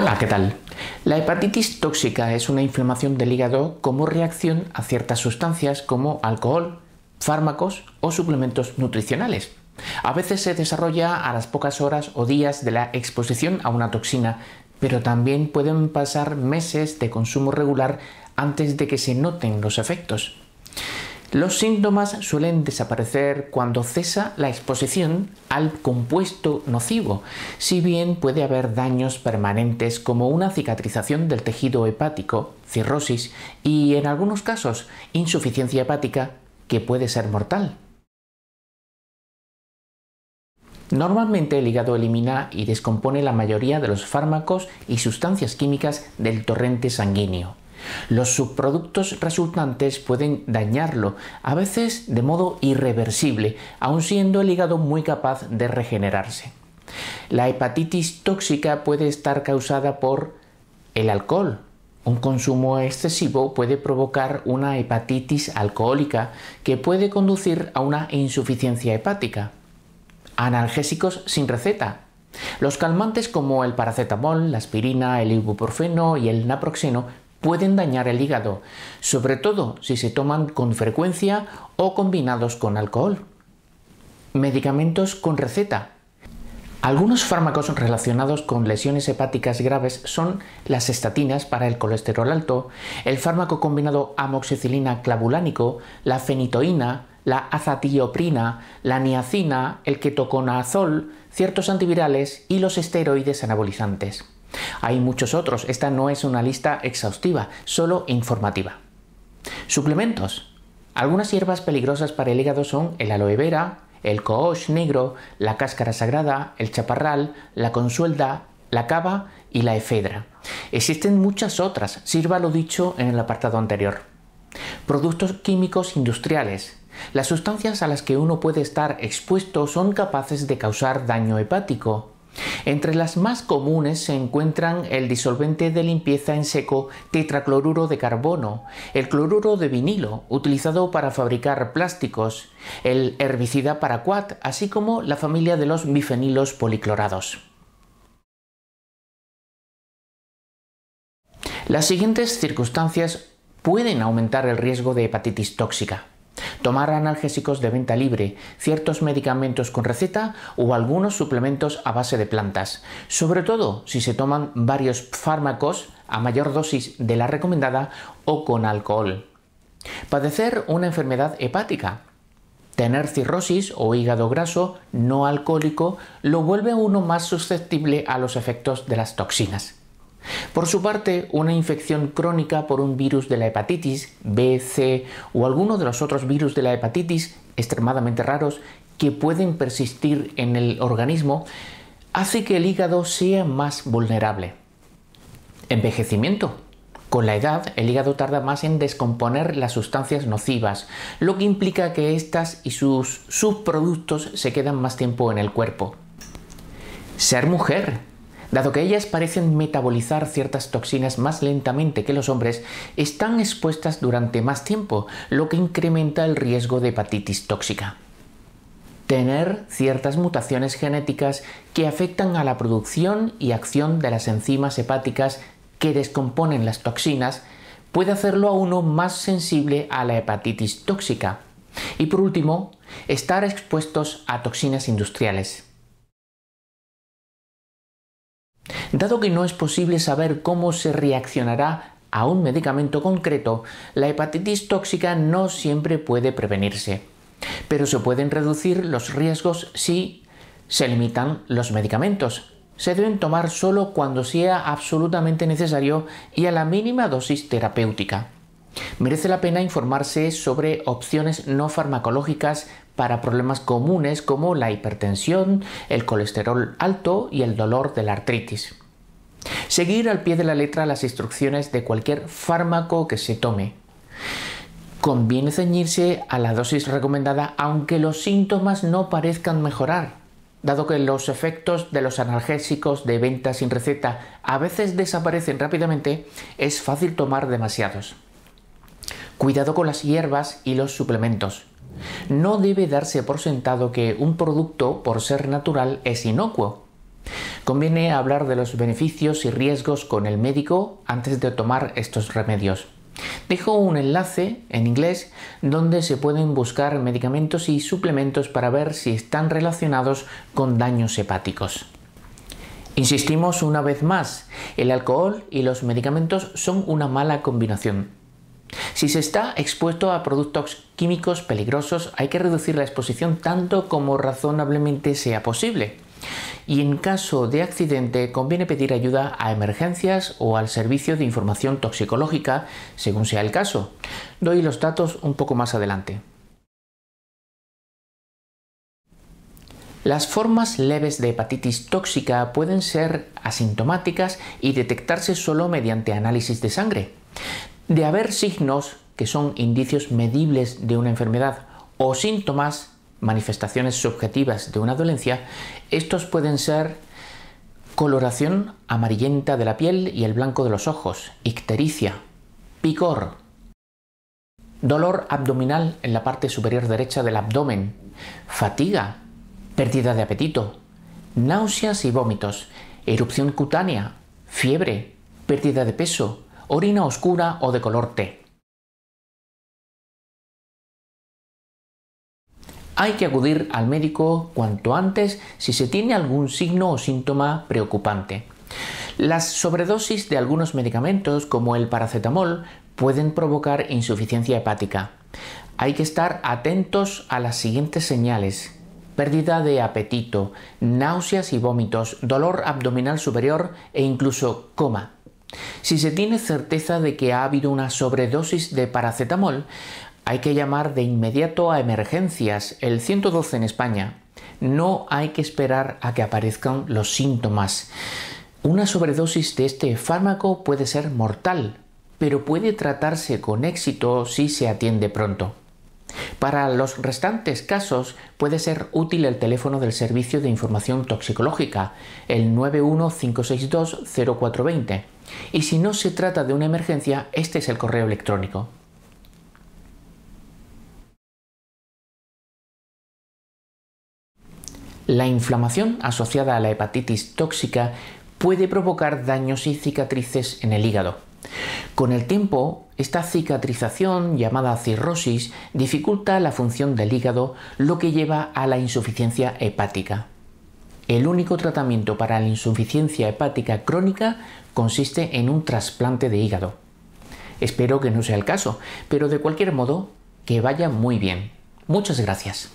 Hola, ¿qué tal? La hepatitis tóxica es una inflamación del hígado como reacción a ciertas sustancias como alcohol, fármacos o suplementos nutricionales. A veces se desarrolla a las pocas horas o días de la exposición a una toxina, pero también pueden pasar meses de consumo regular antes de que se noten los efectos. Los síntomas suelen desaparecer cuando cesa la exposición al compuesto nocivo, si bien puede haber daños permanentes como una cicatrización del tejido hepático, cirrosis y en algunos casos insuficiencia hepática que puede ser mortal. Normalmente el hígado elimina y descompone la mayoría de los fármacos y sustancias químicas del torrente sanguíneo. Los subproductos resultantes pueden dañarlo, a veces de modo irreversible, aun siendo el hígado muy capaz de regenerarse. La hepatitis tóxica puede estar causada por el alcohol. Un consumo excesivo puede provocar una hepatitis alcohólica que puede conducir a una insuficiencia hepática. Analgésicos sin receta, los calmantes como el paracetamol, la aspirina, el ibuprofeno y el naproxeno pueden dañar el hígado, sobre todo si se toman con frecuencia o combinados con alcohol. Medicamentos con receta. Algunos fármacos relacionados con lesiones hepáticas graves son las estatinas para el colesterol alto, el fármaco combinado amoxicilina clavulánico, la fenitoína, la azatioprina, la niacina, el ketoconazol, ciertos antivirales y los esteroides anabolizantes. Hay muchos otros, esta no es una lista exhaustiva, solo informativa. Suplementos. Algunas hierbas peligrosas para el hígado son el aloe vera, el cohosh negro, la cáscara sagrada, el chaparral, la consuelda, la cava y la efedra. Existen muchas otras, sirva lo dicho en el apartado anterior. Productos químicos industriales. Las sustancias a las que uno puede estar expuesto son capaces de causar daño hepático. Entre las más comunes se encuentran el disolvente de limpieza en seco tetracloruro de carbono, el cloruro de vinilo, utilizado para fabricar plásticos, el herbicida paraquat, así como la familia de los bifenilos policlorados. Las siguientes circunstancias pueden aumentar el riesgo de hepatitis tóxica tomar analgésicos de venta libre, ciertos medicamentos con receta o algunos suplementos a base de plantas, sobre todo si se toman varios fármacos a mayor dosis de la recomendada o con alcohol. Padecer una enfermedad hepática, Tener cirrosis o hígado graso no alcohólico lo vuelve a uno más susceptible a los efectos de las toxinas. Por su parte, una infección crónica por un virus de la hepatitis, B, C o alguno de los otros virus de la hepatitis extremadamente raros que pueden persistir en el organismo, hace que el hígado sea más vulnerable. Envejecimiento. Con la edad, el hígado tarda más en descomponer las sustancias nocivas, lo que implica que éstas y sus subproductos se quedan más tiempo en el cuerpo. Ser mujer. Dado que ellas parecen metabolizar ciertas toxinas más lentamente que los hombres, están expuestas durante más tiempo, lo que incrementa el riesgo de hepatitis tóxica. Tener ciertas mutaciones genéticas que afectan a la producción y acción de las enzimas hepáticas que descomponen las toxinas puede hacerlo a uno más sensible a la hepatitis tóxica. Y por último, estar expuestos a toxinas industriales. Dado que no es posible saber cómo se reaccionará a un medicamento concreto, la hepatitis tóxica no siempre puede prevenirse, pero se pueden reducir los riesgos si se limitan los medicamentos. Se deben tomar solo cuando sea absolutamente necesario y a la mínima dosis terapéutica. Merece la pena informarse sobre opciones no farmacológicas para problemas comunes como la hipertensión, el colesterol alto y el dolor de la artritis. Seguir al pie de la letra las instrucciones de cualquier fármaco que se tome. Conviene ceñirse a la dosis recomendada aunque los síntomas no parezcan mejorar, dado que los efectos de los analgésicos de venta sin receta a veces desaparecen rápidamente, es fácil tomar demasiados. Cuidado con las hierbas y los suplementos no debe darse por sentado que un producto, por ser natural, es inocuo. Conviene hablar de los beneficios y riesgos con el médico antes de tomar estos remedios. Dejo un enlace en inglés donde se pueden buscar medicamentos y suplementos para ver si están relacionados con daños hepáticos. Insistimos una vez más, el alcohol y los medicamentos son una mala combinación. Si se está expuesto a productos químicos peligrosos, hay que reducir la exposición tanto como razonablemente sea posible. Y en caso de accidente conviene pedir ayuda a emergencias o al servicio de información toxicológica, según sea el caso. Doy los datos un poco más adelante. Las formas leves de hepatitis tóxica pueden ser asintomáticas y detectarse solo mediante análisis de sangre de haber signos que son indicios medibles de una enfermedad o síntomas, manifestaciones subjetivas de una dolencia, estos pueden ser coloración amarillenta de la piel y el blanco de los ojos, ictericia, picor, dolor abdominal en la parte superior derecha del abdomen, fatiga, pérdida de apetito, náuseas y vómitos, erupción cutánea, fiebre, pérdida de peso, orina oscura o de color té. Hay que acudir al médico cuanto antes si se tiene algún signo o síntoma preocupante. Las sobredosis de algunos medicamentos, como el paracetamol, pueden provocar insuficiencia hepática. Hay que estar atentos a las siguientes señales. Pérdida de apetito, náuseas y vómitos, dolor abdominal superior e incluso coma. Si se tiene certeza de que ha habido una sobredosis de paracetamol, hay que llamar de inmediato a emergencias el 112 en España. No hay que esperar a que aparezcan los síntomas. Una sobredosis de este fármaco puede ser mortal, pero puede tratarse con éxito si se atiende pronto. Para los restantes casos puede ser útil el teléfono del Servicio de Información Toxicológica, el 915620420, y si no se trata de una emergencia, este es el correo electrónico. La inflamación asociada a la hepatitis tóxica puede provocar daños y cicatrices en el hígado. Con el tiempo, esta cicatrización, llamada cirrosis, dificulta la función del hígado, lo que lleva a la insuficiencia hepática. El único tratamiento para la insuficiencia hepática crónica consiste en un trasplante de hígado. Espero que no sea el caso, pero de cualquier modo, que vaya muy bien. Muchas gracias.